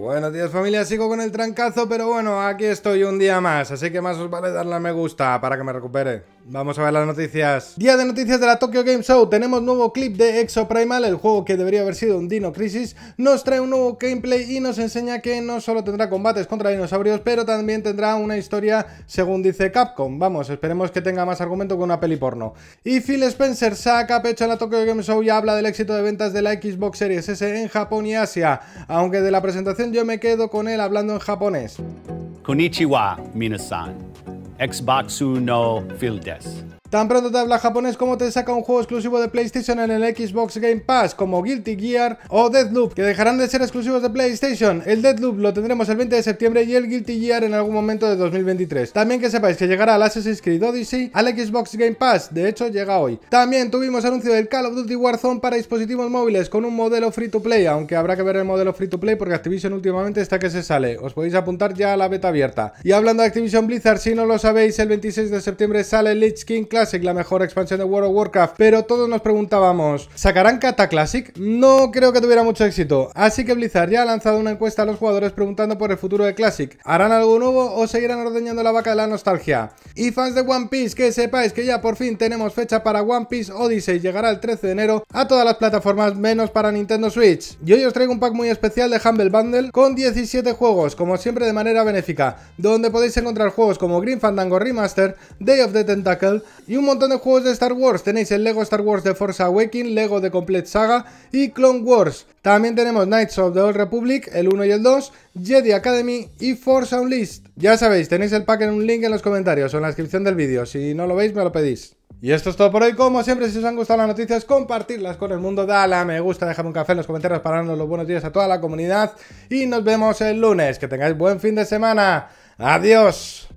Buenos días familia, sigo con el trancazo, pero bueno, aquí estoy un día más, así que más os vale darle a me gusta para que me recupere. Vamos a ver las noticias. Día de noticias de la Tokyo Game Show. Tenemos nuevo clip de Exo Primal, el juego que debería haber sido un Dino Crisis. Nos trae un nuevo gameplay y nos enseña que no solo tendrá combates contra dinosaurios, pero también tendrá una historia según dice Capcom. Vamos, esperemos que tenga más argumento que una peli porno. Y Phil Spencer saca pecho en la Tokyo Game Show y habla del éxito de ventas de la Xbox Series S en Japón y Asia. Aunque de la presentación yo me quedo con él hablando en japonés. Konnichiwa, minasan. Xbox Uno Field Desk. Tan pronto te habla japonés como te saca un juego exclusivo de PlayStation en el Xbox Game Pass como Guilty Gear o Deadloop, que dejarán de ser exclusivos de PlayStation. El Deadloop lo tendremos el 20 de septiembre y el Guilty Gear en algún momento de 2023. También que sepáis que llegará el Assassin's Creed Odyssey al Xbox Game Pass, de hecho llega hoy. También tuvimos anuncio del Call of Duty Warzone para dispositivos móviles con un modelo free to play, aunque habrá que ver el modelo free to play porque Activision últimamente está que se sale. Os podéis apuntar ya a la beta abierta. Y hablando de Activision Blizzard, si no lo sabéis, el 26 de septiembre sale Lich King la mejor expansión de World of Warcraft, pero todos nos preguntábamos, ¿sacarán Kata Classic? No creo que tuviera mucho éxito, así que Blizzard ya ha lanzado una encuesta a los jugadores preguntando por el futuro de Classic. ¿Harán algo nuevo o seguirán ordeñando la vaca de la nostalgia? Y fans de One Piece, que sepáis que ya por fin tenemos fecha para One Piece Odyssey, llegará el 13 de enero a todas las plataformas menos para Nintendo Switch. Y hoy os traigo un pack muy especial de Humble Bundle con 17 juegos, como siempre de manera benéfica, donde podéis encontrar juegos como Green Fandango Remaster, Day of the Tentacle y un montón de juegos de Star Wars. Tenéis el Lego Star Wars de Force Awakens, Lego de Complete Saga y Clone Wars. También tenemos Knights of the Old Republic, el 1 y el 2, Jedi Academy y Force Unleashed. Ya sabéis, tenéis el pack en un link en los comentarios o en la descripción del vídeo. Si no lo veis, me lo pedís. Y esto es todo por hoy, como siempre si os han gustado las noticias, compartirlas con el mundo, dale a me gusta, déjame un café en los comentarios para darnos los buenos días a toda la comunidad y nos vemos el lunes, que tengáis buen fin de semana, adiós.